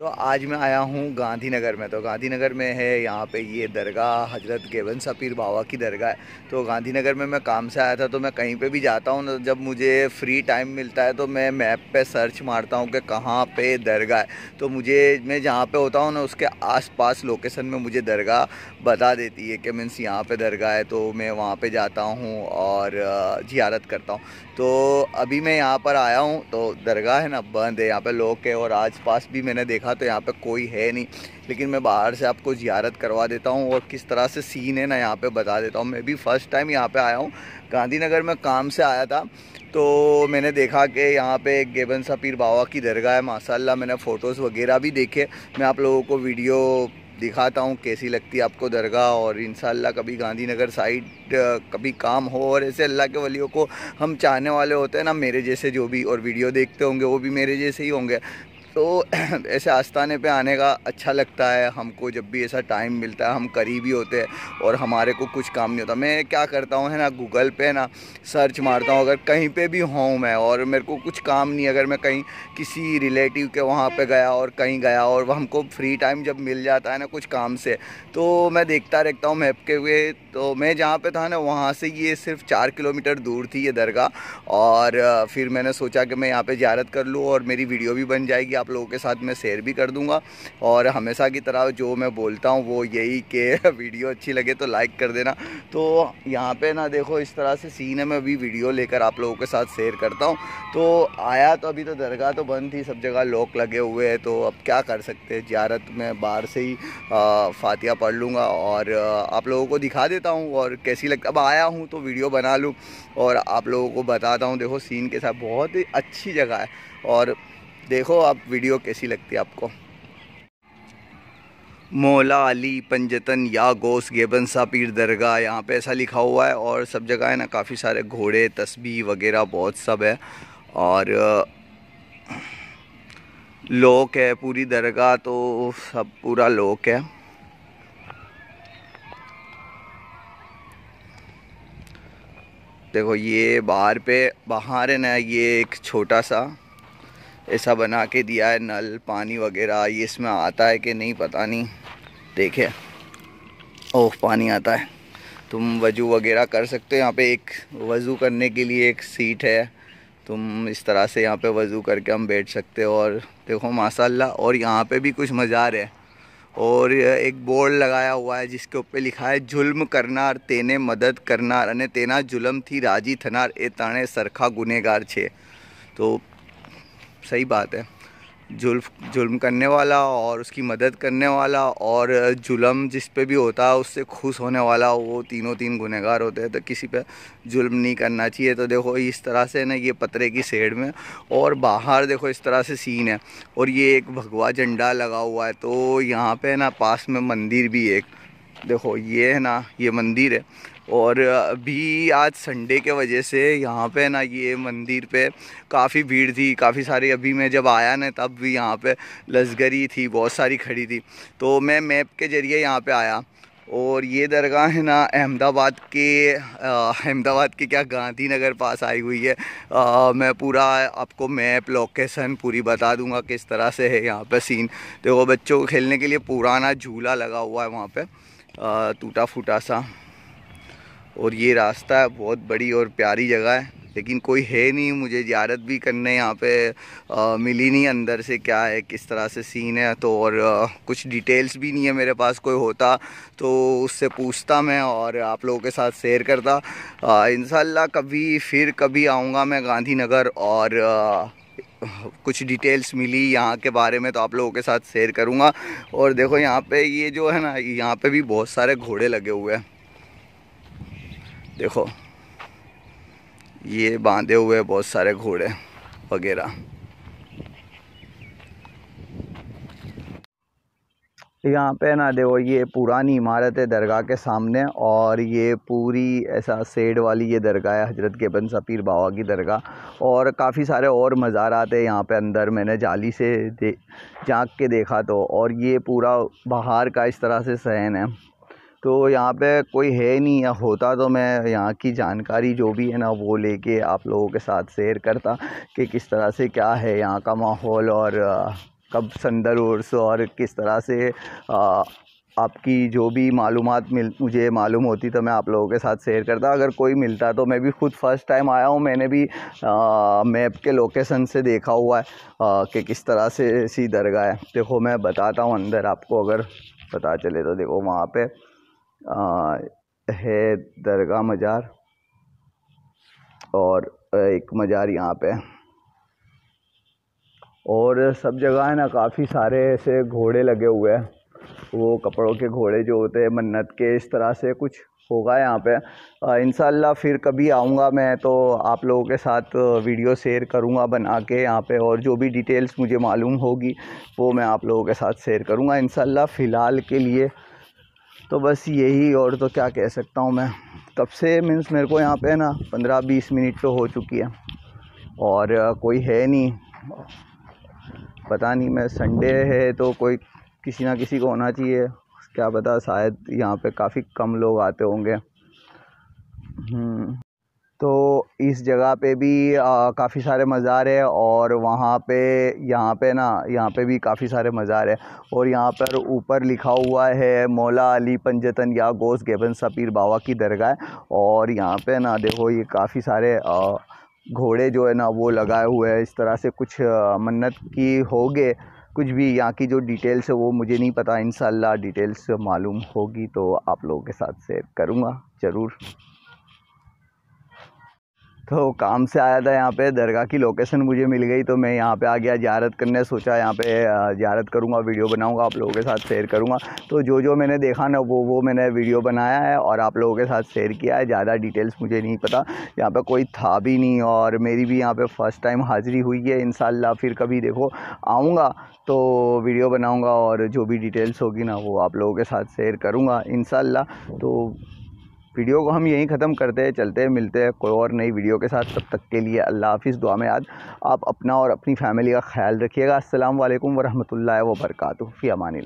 तो आज मैं आया हूँ गांधीनगर में तो गांधीनगर में है यहाँ पे ये दरगाह हजरत गेवन सपीर बाबा की दरगाह है तो गांधीनगर में मैं काम से आया था तो मैं कहीं पे भी जाता हूँ जब मुझे फ्री टाइम मिलता है तो मैं मैप पे सर्च मारता हूँ कि कहाँ पे दरगाह है तो मुझे मैं जहाँ पे होता हूँ ना उसके आसपास लोकेशन में मुझे दरगाह बता देती है कि मीन्स यहाँ पर दरगाह है तो मैं वहाँ पर जाता हूँ और जियारत करता हूँ तो अभी मैं यहाँ पर आया हूँ तो दरगाह है ना बंद है यहाँ पर लोग के और आस भी मैंने देखा देखा तो यहाँ पे कोई है नहीं लेकिन मैं बाहर से आपको जियारत करवा देता हूँ और किस तरह से सीन है ना यहाँ पे बता देता हूँ मैं भी फ़र्स्ट टाइम यहाँ पे आया हूँ गांधीनगर में काम से आया था तो मैंने देखा कि यहाँ पे गेबन सा पीर बाबा की दरगाह है माशाला मैंने फ़ोटोज़ वगैरह भी देखे मैं आप लोगों को वीडियो दिखाता हूँ कैसी लगती है आपको दरगाह और इन कभी गांधीनगर साइड कभी काम हो और ऐसे अल्लाह के वलियों को हम चाहने वाले होते हैं ना मेरे जैसे जो भी और वीडियो देखते होंगे वो भी मेरे जैसे ही होंगे तो ऐसे आस्थाने पे आने का अच्छा लगता है हमको जब भी ऐसा टाइम मिलता है हम करीबी होते हैं और हमारे को कुछ काम नहीं होता मैं क्या करता हूँ है ना गूगल पे ना सर्च मारता हूँ अगर कहीं पे भी हूँ मैं और मेरे को कुछ काम नहीं अगर मैं कहीं किसी रिलेटिव के वहाँ पे गया और कहीं गया और हमको फ्री टाइम जब मिल जाता है ना कुछ काम से तो मैं देखता रहता हूँ मैप के हुए तो मैं जहाँ पर था ना वहाँ से ये सिर्फ चार किलोमीटर दूर थी ये दरगाह और फिर मैंने सोचा कि मैं यहाँ पर ज्यारत कर लूँ और मेरी वीडियो भी बन जाएगी आप आप लोगों के साथ मैं शेयर भी कर दूँगा और हमेशा की तरह जो मैं बोलता हूँ वो यही कि वीडियो अच्छी लगे तो लाइक कर देना तो यहाँ पे ना देखो इस तरह से सीन है मैं अभी वीडियो लेकर आप लोगों के साथ शेयर करता हूँ तो आया तो अभी तो दरगाह तो बंद थी सब जगह लॉक लगे हुए हैं तो अब क्या कर सकते हैं ज्यारत में बाहर से ही फातिया पढ़ लूँगा और आप लोगों को दिखा देता हूँ और कैसी लग अब आया हूँ तो वीडियो बना लूँ और आप लोगों को बताता हूँ देखो सीन के साथ बहुत ही अच्छी जगह है और देखो आप वीडियो कैसी लगती है आपको मौला अली पंजतन या गोस गेबन सा पीर दरगाह यहाँ पे ऐसा लिखा हुआ है और सब जगह है ना काफ़ी सारे घोड़े तस्बी वगैरह बहुत सब है और लोक है पूरी दरगाह तो सब पूरा लोक है देखो ये बाहर पे बाहर है ना ये एक छोटा सा ऐसा बना के दिया है नल पानी वगैरह ये इसमें आता है कि नहीं पता नहीं देखे ओह पानी आता है तुम वजू वगैरह कर सकते हो यहाँ पे एक वज़ू करने के लिए एक सीट है तुम इस तरह से यहाँ पे वज़ू करके हम बैठ सकते हो और देखो माशाल्लाह और यहाँ पे भी कुछ मज़ार है और एक बोर्ड लगाया हुआ है जिसके ऊपर लिखा है जुल्म करनार तेने मदद करनार अने तेना जुलम थी राजी थनार ए ताने सरखा गुनेगार छे तो सही बात है जुल्फ जुल्म करने वाला और उसकी मदद करने वाला और जुल्म जिस पे भी होता है उससे खुश होने वाला वो तीनों तीन गुनहगार होते हैं तो किसी पे जुल्म नहीं करना चाहिए तो देखो इस तरह से ना ये पतरे की सेड में और बाहर देखो इस तरह से सीन है और ये एक भगवा झंडा लगा हुआ है तो यहाँ पे ना पास में मंदिर भी एक देखो ये है ना ये मंदिर है और अभी आज संडे के वजह से यहाँ पे ना ये मंदिर पे काफ़ी भीड़ थी काफ़ी सारी अभी मैं जब आया ना तब भी यहाँ पे लसगरी थी बहुत सारी खड़ी थी तो मैं मैप के ज़रिए यहाँ पे आया और ये दरगाह है ना अहमदाबाद के अहमदाबाद के क्या गांधीनगर पास आई हुई है आ, मैं पूरा आपको मैप लोकेशन पूरी बता दूंगा किस तरह से है यहाँ पे सीन देखो बच्चों को खेलने के लिए पुराना झूला लगा हुआ है वहाँ पे टूटा फूटा सा और ये रास्ता बहुत बड़ी और प्यारी जगह है लेकिन कोई है नहीं मुझे ज्यारत भी करने यहाँ पे आ, मिली नहीं अंदर से क्या है किस तरह से सीन है तो और आ, कुछ डिटेल्स भी नहीं है मेरे पास कोई होता तो उससे पूछता मैं और आप लोगों के साथ शेयर करता इन कभी फिर कभी आऊँगा मैं गांधीनगर और आ, कुछ डिटेल्स मिली यहाँ के बारे में तो आप लोगों के साथ शेयर करूँगा और देखो यहाँ पे ये जो है ना यहाँ पे भी बहुत सारे घोड़े लगे हुए हैं देखो ये बांधे हुए बहुत सारे घोड़े वगैरह यहाँ पे ना देखो ये पुरानी इमारत है दरगाह के सामने और ये पूरी ऐसा सेड वाली ये दरगाह है हजरत गेबन सफ़ीर बाबा की दरगाह और काफ़ी सारे और मज़ारात है यहाँ पे अंदर मैंने जाली से झाँक के देखा तो और ये पूरा बाहर का इस तरह से सहन है तो यहाँ पे कोई है नहीं या होता तो मैं यहाँ की जानकारी जो भी है ना वो लेके आप लोगों के साथ शेयर करता कि किस तरह से क्या है यहाँ का माहौल और कब संदर उर्स और किस तरह से आपकी जो भी मालूम मिल मुझे मालूम होती तो मैं आप लोगों के साथ शेयर करता अगर कोई मिलता तो मैं भी ख़ुद फ़र्स्ट टाइम आया हूँ मैंने भी मैप के लोकेशन से देखा हुआ है आ, कि किस तरह से सी दरगाह है देखो मैं बताता हूँ अंदर आपको अगर पता चले तो देखो वहाँ पर है दरगाह मज़ार और एक मज़ार यहाँ पे और सब जगह है ना काफ़ी सारे ऐसे घोड़े लगे हुए हैं वो कपड़ों के घोड़े जो होते हैं मन्नत के इस तरह से कुछ होगा यहाँ पे इन फिर कभी आऊँगा मैं तो आप लोगों के साथ वीडियो शेयर करूँगा बना के यहाँ पे और जो भी डिटेल्स मुझे मालूम होगी वो मैं आप लोगों के साथ शेयर करूँगा इन फ़िलहाल के लिए तो बस यही और तो क्या कह सकता हूँ मैं तब से मीन्स मेरे को यहाँ पे ना पंद्रह बीस मिनट तो हो चुकी है और कोई है नहीं पता नहीं मैं संडे है तो कोई किसी ना किसी को होना चाहिए क्या पता शायद यहाँ पे काफ़ी कम लोग आते होंगे हम्म। तो इस जगह पे भी काफ़ी सारे मज़ार है और वहाँ पे यहाँ पे ना यहाँ पे भी काफ़ी सारे मज़ार है और यहाँ पर ऊपर लिखा हुआ है मौला अली पंजतन या गोस गेबन सपीर बाबा की दरगाह और यहाँ पे ना देखो ये काफ़ी सारे घोड़े जो है ना वो लगाए हुए हैं इस तरह से कुछ मन्नत की होगे कुछ भी यहाँ की जो डिटेल्स है वो मुझे नहीं पता इन डिटेल्स मालूम होगी तो आप लोगों के साथ शेयर करूँगा ज़रूर तो काम से आया था यहाँ पे दरगाह की लोकेशन मुझे मिल गई तो मैं यहाँ पे आ गया ज्यारत करने सोचा यहाँ पे ज्यारत करूँगा वीडियो बनाऊँगा आप लोगों के साथ शेयर करूँगा तो जो जो मैंने देखा ना वो वो मैंने वीडियो बनाया है और आप लोगों के साथ शेयर किया है ज़्यादा डिटेल्स मुझे नहीं पता यहाँ पर कोई था भी नहीं और मेरी भी यहाँ पर फ़र्स्ट टाइम हाज़िरी हुई है इन फिर कभी देखो आऊँगा तो वीडियो बनाऊँगा और जो भी डिटेल्स होगी ना वो आप लोगों के साथ शेयर करूँगा इन तो वीडियो को हम यहीं ख़त्म करते हैं चलते हैं मिलते हैं कोई और नई वीडियो के साथ तब तक के लिए अल्लाह हाफिज़ दुआ में याद आप अपना और अपनी फैमिली का ख्याल रखिएगा असल वरहमल वर्का फ़ी अमान